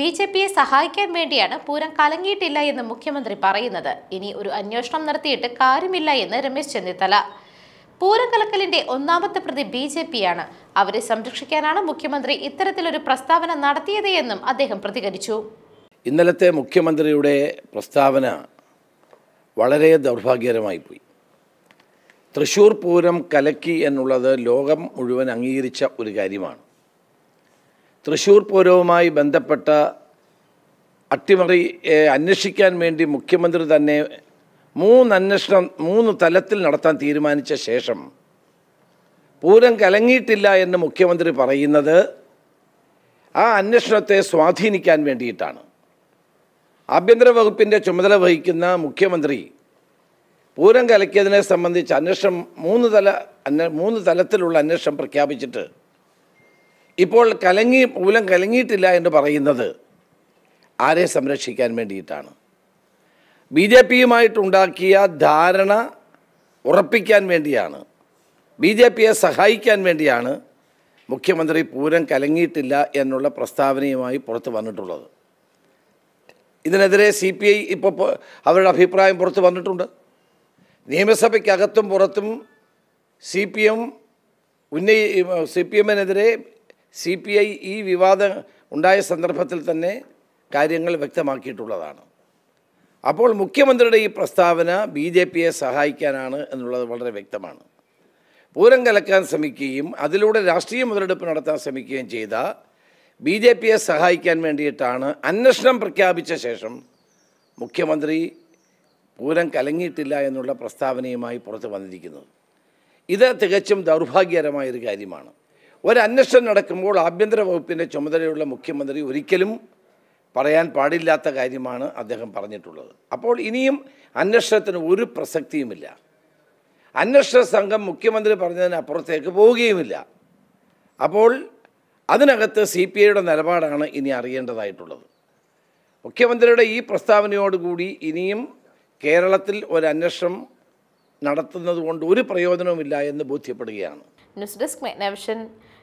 B J പിയെ സഹായിക്കാൻ വേണ്ടിയാണ് പൂരം കലങ്ങിയിട്ടില്ല എന്ന് മുഖ്യമന്ത്രി പറയുന്നത് ഇനി ഒരു അന്വേഷണം നടത്തിയിട്ട് കാര്യമില്ല എന്ന് രമേശ് ചെന്നിത്തല പൂരം കലക്കലിന്റെ ഒന്നാമത്തെ പ്രതി ബി ജെ പിയാണ് അവരെ സംരക്ഷിക്കാനാണ് മുഖ്യമന്ത്രി ഇത്തരത്തിലൊരു പ്രസ്താവന നടത്തിയത് എന്നും അദ്ദേഹം പ്രതികരിച്ചു ഇന്നലത്തെ മുഖ്യമന്ത്രിയുടെ പ്രസ്താവന വളരെ ദൗർഭാഗ്യകരമായി പോയി തൃശൂർ പൂരം കലക്കി എന്നുള്ളത് ലോകം മുഴുവൻ അംഗീകരിച്ച ഒരു കാര്യമാണ് തൃശ്ശൂർ പൂരവുമായി ബന്ധപ്പെട്ട അട്ടിമറി അന്വേഷിക്കാൻ വേണ്ടി മുഖ്യമന്ത്രി തന്നെ മൂന്ന് അന്വേഷണം മൂന്ന് തലത്തിൽ നടത്താൻ തീരുമാനിച്ച ശേഷം പൂരം കലങ്ങിയിട്ടില്ല എന്ന് മുഖ്യമന്ത്രി പറയുന്നത് ആ അന്വേഷണത്തെ സ്വാധീനിക്കാൻ വേണ്ടിയിട്ടാണ് ആഭ്യന്തര വകുപ്പിൻ്റെ ചുമതല വഹിക്കുന്ന മുഖ്യമന്ത്രി പൂരം കലക്കിയതിനെ സംബന്ധിച്ച് അന്വേഷണം മൂന്ന് തല മൂന്ന് തലത്തിലുള്ള അന്വേഷണം പ്രഖ്യാപിച്ചിട്ട് ഇപ്പോൾ കലങ്ങി മൂലം കലങ്ങിയിട്ടില്ല എന്ന് പറയുന്നത് ആരെ സംരക്ഷിക്കാൻ വേണ്ടിയിട്ടാണ് ബി ജെ പിയുമായിട്ടുണ്ടാക്കിയ ധാരണ ഉറപ്പിക്കാൻ വേണ്ടിയാണ് ബി ജെ പിയെ സഹായിക്കാൻ വേണ്ടിയാണ് മുഖ്യമന്ത്രി പൂരം കലങ്ങിയിട്ടില്ല എന്നുള്ള പ്രസ്താവനയുമായി പുറത്തു വന്നിട്ടുള്ളത് ഇതിനെതിരെ സി പി ഐ ഇപ്പോൾ അവരുടെ അഭിപ്രായം പുറത്തു വന്നിട്ടുണ്ട് നിയമസഭയ്ക്കകത്തും പുറത്തും സി പി എം ഉന്നയി സി പി എമ്മിനെതിരെ സി പി ഐ ഈ വിവാദം ഉണ്ടായ സന്ദർഭത്തിൽ തന്നെ കാര്യങ്ങൾ വ്യക്തമാക്കിയിട്ടുള്ളതാണ് അപ്പോൾ മുഖ്യമന്ത്രിയുടെ ഈ പ്രസ്താവന ബി ജെ പിയെ സഹായിക്കാനാണ് എന്നുള്ളത് വളരെ വ്യക്തമാണ് പൂരം കലക്കാൻ ശ്രമിക്കുകയും അതിലൂടെ രാഷ്ട്രീയ മുതലെടുപ്പ് നടത്താൻ ശ്രമിക്കുകയും ചെയ്ത ബി ജെ പിയെ സഹായിക്കാൻ വേണ്ടിയിട്ടാണ് അന്വേഷണം പ്രഖ്യാപിച്ച ശേഷം മുഖ്യമന്ത്രി പൂരം കലങ്ങിയിട്ടില്ല എന്നുള്ള പ്രസ്താവനയുമായി പുറത്തു വന്നിരിക്കുന്നത് ഇത് തികച്ചും ദൗർഭാഗ്യകരമായൊരു കാര്യമാണ് ഒരന്വേഷണം നടക്കുമ്പോൾ ആഭ്യന്തര വകുപ്പിൻ്റെ ചുമതലയുള്ള മുഖ്യമന്ത്രി ഒരിക്കലും പറയാൻ പാടില്ലാത്ത കാര്യമാണ് അദ്ദേഹം പറഞ്ഞിട്ടുള്ളത് അപ്പോൾ ഇനിയും അന്വേഷണത്തിന് ഒരു പ്രസക്തിയുമില്ല അന്വേഷണ സംഘം മുഖ്യമന്ത്രി പറഞ്ഞതിന് പോവുകയുമില്ല അപ്പോൾ അതിനകത്ത് സി പി ഐയുടെ നിലപാടാണ് ഇനി അറിയേണ്ടതായിട്ടുള്ളത് മുഖ്യമന്ത്രിയുടെ ഈ പ്രസ്താവനയോടുകൂടി ഇനിയും കേരളത്തിൽ ഒരു നടത്തുന്നത് കൊണ്ട് ഒരു പ്രയോജനവുമില്ല എന്ന് ബോധ്യപ്പെടുകയാണ് ന്യൂസ് ഡെസ്ക് മെഗ്നവിഷൻ